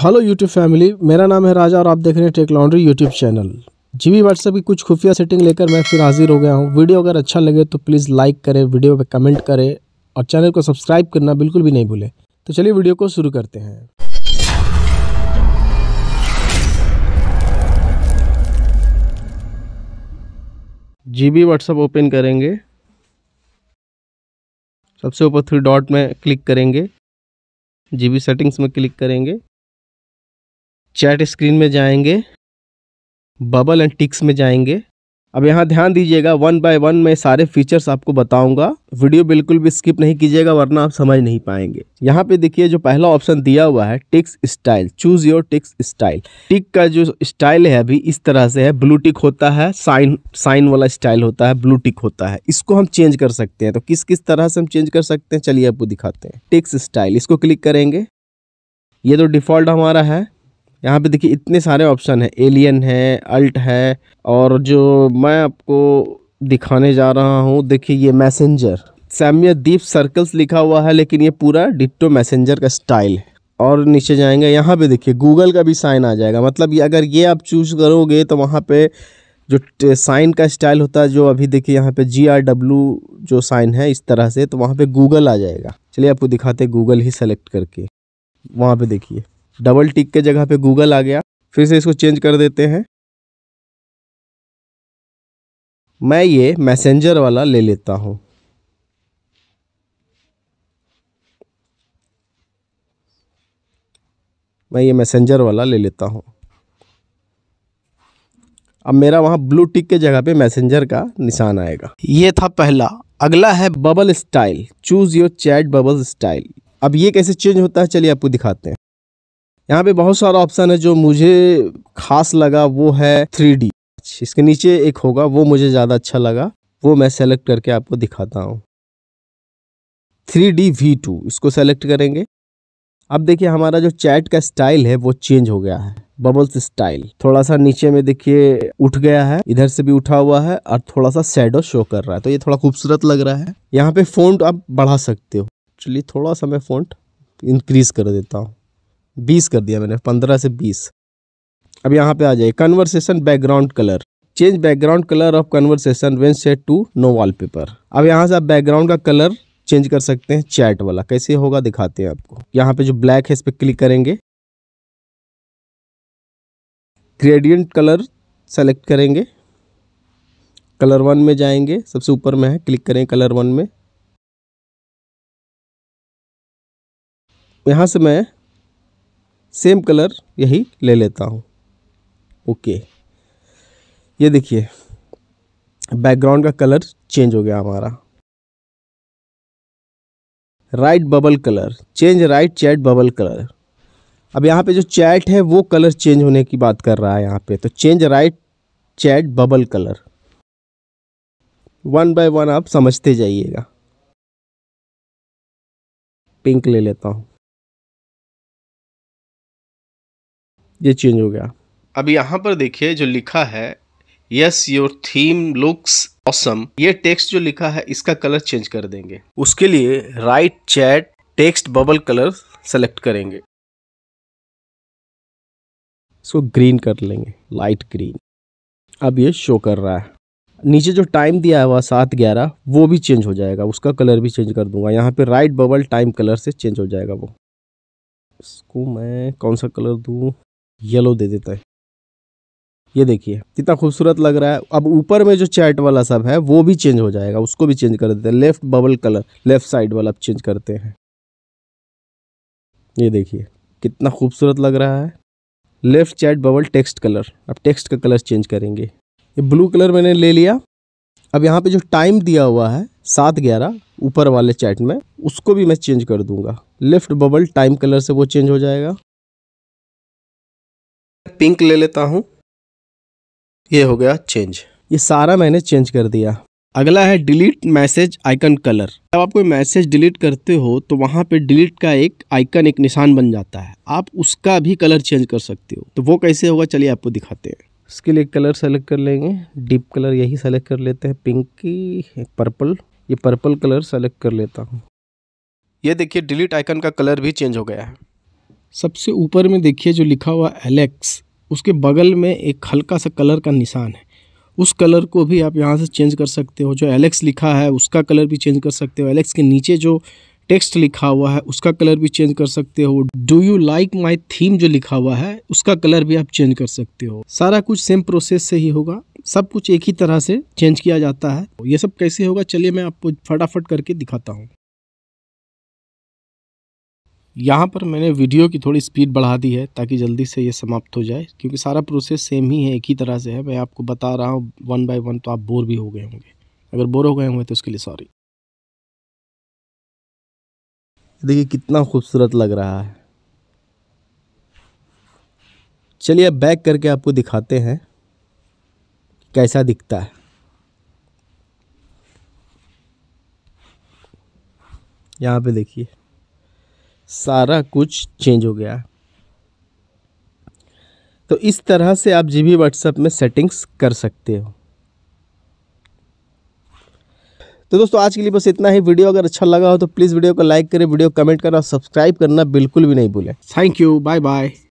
hello YouTube family मेरा नाम है राजा और आप देख रहे हैं Tech Laundry YouTube channel G B WhatsApp की कुछ खुफिया सेटिंग लेकर मैं फिर हाजिर हो गया हूँ वीडियो अगर अच्छा लगे तो प्लीज़ लाइक करें वीडियो पर कमेंट करें और चैनल को सब्सक्राइब करना बिल्कुल भी नहीं भूलें तो चलिए वीडियो को शुरू करते हैं जी बी व्हाट्सएप ओपन करेंगे सबसे ऊपर थ्री डॉट में क्लिक करेंगे जी बी सेटिंग्स में क्लिक करेंगे चैट स्क्रीन में जाएंगे बबल एंड टिक्स में जाएंगे अब यहाँ ध्यान दीजिएगा वन बाय वन मैं सारे फीचर्स आपको बताऊंगा वीडियो बिल्कुल भी स्किप नहीं कीजिएगा वरना आप समझ नहीं पाएंगे यहाँ पे देखिए जो पहला ऑप्शन दिया हुआ है ticks style choose your ticks style tick का जो स्टाइल है अभी इस तरह से है ब्लू टिक होता है साइन साइन वाला स्टाइल होता है ब्लू टिक होता है इसको हम चेंज कर सकते हैं तो किस किस तरह से हम चेंज कर सकते हैं चलिए आपको दिखाते हैं टिक्स स्टाइल इसको क्लिक करेंगे ये तो डिफॉल्ट हमारा है यहाँ पे देखिए इतने सारे ऑप्शन है एलियन है अल्ट है और जो मैं आपको दिखाने जा रहा हूँ देखिए ये मैसेंजर सैम्य दीप सर्कल्स लिखा हुआ है लेकिन ये पूरा डिट्टो मैसेंजर का स्टाइल है और नीचे जाएंगे यहाँ पे देखिए गूगल का भी साइन आ जाएगा मतलब ये अगर ये आप चूज़ करोगे तो वहाँ पे जो साइन का स्टाइल होता है जो अभी देखिए यहाँ पे जी आर डब्ल्यू जो साइन है इस तरह से तो वहाँ पे गूगल आ जाएगा चलिए आपको दिखाते गूगल ही सेलेक्ट करके वहाँ पे देखिए डबल टिक के जगह पे गूगल आ गया फिर से इसको चेंज कर देते हैं मैं ये मैसेंजर वाला ले लेता हूँ मैं ये मैसेंजर वाला ले लेता हूँ अब मेरा वहाँ ब्लू टिक के जगह पे मैसेंजर का निशान आएगा ये था पहला अगला है bubble style choose your chat bubble style अब ये कैसे चेंज होता है चलिए आपको दिखाते हैं यहाँ पे बहुत सारा ऑप्शन है जो मुझे खास लगा वो है थ्री इसके नीचे एक होगा वो मुझे ज़्यादा अच्छा लगा वो मैं सेलेक्ट करके आपको दिखाता हूँ थ्री डी वी टू इसको सेलेक्ट करेंगे अब देखिए हमारा जो चैट का स्टाइल है वो चेंज हो गया है बबल्स स्टाइल थोड़ा सा नीचे में देखिए उठ गया है इधर से भी उठा हुआ है और थोड़ा सा शेडो शो कर रहा है तो ये थोड़ा खूबसूरत लग रहा है यहाँ पे फोन आप बढ़ा सकते हो एक्चुअली थोड़ा सा मैं फोन इंक्रीज कर देता हूँ बीस कर दिया मैंने पंद्रह से बीस अब यहाँ पे आ जाइए conversation background colour change background colour of conversation when set to no wallpaper अब यहाँ से आप बैकग्राउंड का कलर चेंज कर सकते हैं चैट वाला कैसे होगा दिखाते हैं आपको यहाँ पे जो ब्लैक है इस पर क्लिक करेंगे ग्रेडियंट कलर सेलेक्ट करेंगे कलर वन में जाएंगे सबसे ऊपर में है क्लिक करें कलर वन में यहाँ से मैं सेम कलर यही ले लेता हूँ ओके ये देखिए बैकग्राउंड का कलर चेंज हो गया हमारा right bubble colour change right chat bubble colour अब यहाँ पे जो चैट है वो कलर चेंज होने की बात कर रहा है यहाँ पे तो change right chat bubble colour one by one आप समझते जाइएगा पिंक ले लेता हूँ ये चेंज हो गया अब यहाँ पर देखिए जो लिखा है yes your theme looks awesome ये टेक्स्ट जो लिखा है इसका कलर चेंज कर देंगे उसके लिए right chat text bubble colour select करेंगे इसको ग्रीन कर लेंगे लाइट ग्रीन अब ये शो कर रहा है नीचे जो टाइम दिया हुआ सात ग्यारह वो भी चेंज हो जाएगा उसका कलर भी चेंज कर दूंगा यहाँ पे राइट बबल टाइम कलर से चेंज हो जाएगा वो इसको मैं कौन सा कलर दूँ येलो दे देता है ये देखिए कितना खूबसूरत लग रहा है अब ऊपर में जो चैट वाला सब है वो भी चेंज हो जाएगा उसको भी चेंज कर देते हैं left bubble colour left side वाला चेंज करते हैं ये देखिए कितना खूबसूरत लग रहा है left chat bubble text colour अब टेक्स्ट का कलर चेंज करेंगे ये ब्लू कलर मैंने ले लिया अब यहाँ पे जो टाइम दिया हुआ है सात ग्यारह ऊपर वाले चैट में उसको भी मैं चेंज कर दूंगा लेफ्ट बबल टाइम कलर से वो चेंज हो जाएगा पिंक ले लेता हूँ ये हो गया चेंज ये सारा मैंने चेंज कर दिया अगला है डिलीट मैसेज आइकन कलर जब आप कोई मैसेज डिलीट करते हो तो वहाँ पे डिलीट का एक आइकन एक निशान बन जाता है आप उसका भी कलर चेंज कर सकते हो तो वो कैसे होगा चलिए आपको दिखाते हैं इसके लिए कलर सेलेक्ट कर लेंगे डीप कलर यही सेलेक्ट कर लेते हैं पिंक की पर्पल ये पर्पल कलर सेलेक्ट कर लेता हूँ ये देखिए डिलीट आइकन का कलर भी चेंज हो गया है सबसे ऊपर में देखिए जो लिखा हुआ एलेक्स उसके बगल में एक हल्का सा कलर का निशान है उस कलर को भी आप यहाँ से चेंज कर सकते हो जो एलेक्स लिखा है उसका कलर भी चेंज कर सकते हो एलेक्स के नीचे जो टेक्स्ट लिखा हुआ है उसका कलर भी चेंज कर सकते हो do you like my theme जो लिखा हुआ है उसका कलर भी आप चेंज कर सकते हो सारा कुछ सेम प्रोसेस से ही होगा सब कुछ एक ही तरह से चेंज किया जाता है ये सब कैसे होगा चलिए मैं आपको फटाफट करके दिखाता हूँ यहाँ पर मैंने वीडियो की थोड़ी स्पीड बढ़ा दी है ताकि जल्दी से ये समाप्त हो जाए क्योंकि सारा प्रोसेस सेम ही है एक ही तरह से है मैं आपको बता रहा हूँ वन बाय वन तो आप बोर भी हो गए होंगे अगर बोर हो गए होंगे तो उसके लिए सॉरी देखिए कितना खूबसूरत लग रहा है चलिए अब बैक करके आपको दिखाते हैं कैसा दिखता है यहाँ पे देखिए सारा कुछ चेंज हो गया तो इस तरह से आप जी भी व्हाट्सएप में सेटिंग्स कर सकते हो तो दोस्तों आज के लिए बस इतना ही वीडियो अगर अच्छा लगा हो तो प्लीज़ वीडियो को लाइक करें वीडियो कमेंट करना और सब्सक्राइब करना बिल्कुल भी नहीं भूलें थैंक यू बाय बाय